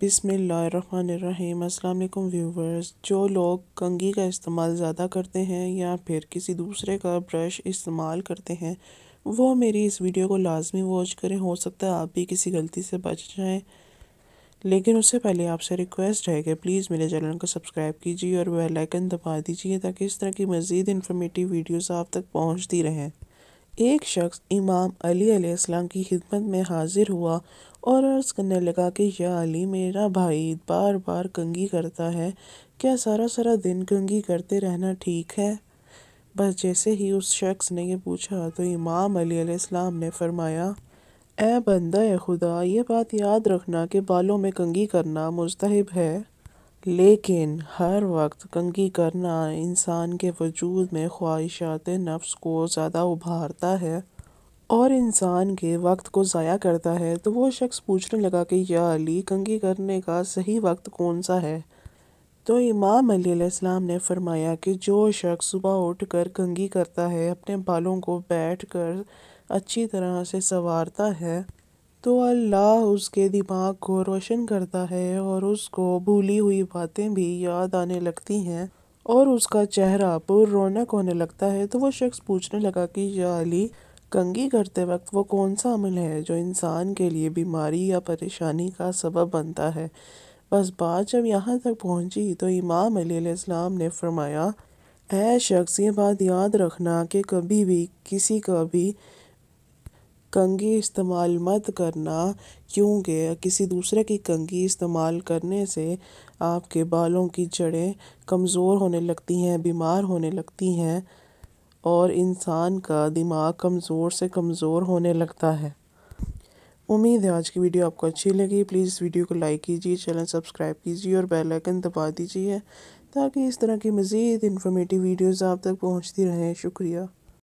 बिसमीम अल्लाम व्यूवर्स जो लोग कंघी का इस्तेमाल ज़्यादा करते हैं या फिर किसी दूसरे का ब्रश इस्तेमाल करते हैं वो मेरी इस वीडियो को लाजमी वॉच करें हो सकता है आप भी किसी गलती से बच जाएं लेकिन उससे पहले आपसे रिक्वेस्ट है कि प्लीज़ मेरे चैनल को सब्सक्राइब कीजिए और बेलाइकन दबा दीजिए ताकि इस तरह की मज़ीद इन्फॉर्मेटिव वीडियोज़ आप तक पहुँचती रहें एक शख्स इमाम अली अलीस्म की खिदमत में हाजिर हुआ और अर्ज़ करने लगा कि यह अली मेरा भाई बार बार कंगी करता है क्या सारा सारा दिन कंगी करते रहना ठीक है बस जैसे ही उस शख्स ने यह पूछा तो इमाम अली अलीस्म ने फरमाया ए बंदा ए खुदा ये बात याद रखना कि बालों में कंगी करना मुस्तहब है लेकिन हर वक्त कंगी करना इंसान के वजूद में ख्वाहिशात नफ्स को ज़्यादा उभारता है और इंसान के वक्त को ज़ाया करता है तो वो शख्स पूछने लगा कि या अली कंगी करने का सही वक्त कौन सा है तो इमाम अलीसम ने फरमाया कि जो शख्स सुबह उठ कर करता है अपने बालों को बैठ कर अच्छी तरह से संवारता है तो अल्लाह उसके दिमाग को रोशन करता है और उसको भूली हुई बातें भी याद आने लगती हैं और उसका चेहरा पुर रौनक होने लगता है तो वो शख्स पूछने लगा कि या अली कंगी करते वक्त वो कौन सा अमल है जो इंसान के लिए बीमारी या परेशानी का सबब बनता है बस बात जब यहाँ तक पहुँची तो इमाम अलीसम ने फरमाया ऐ शख्स ये बात याद रखना कि कभी भी किसी का भी कंगी इस्तेमाल मत करना क्योंकि किसी दूसरे की कंगी इस्तेमाल करने से आपके बालों की जड़ें कमज़ोर होने लगती हैं बीमार होने लगती हैं और इंसान का दिमाग कमज़ोर से कमज़ोर होने लगता है उम्मीद है आज की वीडियो आपको अच्छी लगी प्लीज़ इस वीडियो को लाइक कीजिए चैनल सब्सक्राइब कीजिए और बेल आइकन दबा दीजिए ताकि इस तरह की मज़ीद इन्फॉर्मेटिव वीडियोस आप तक पहुंचती रहें शुक्रिया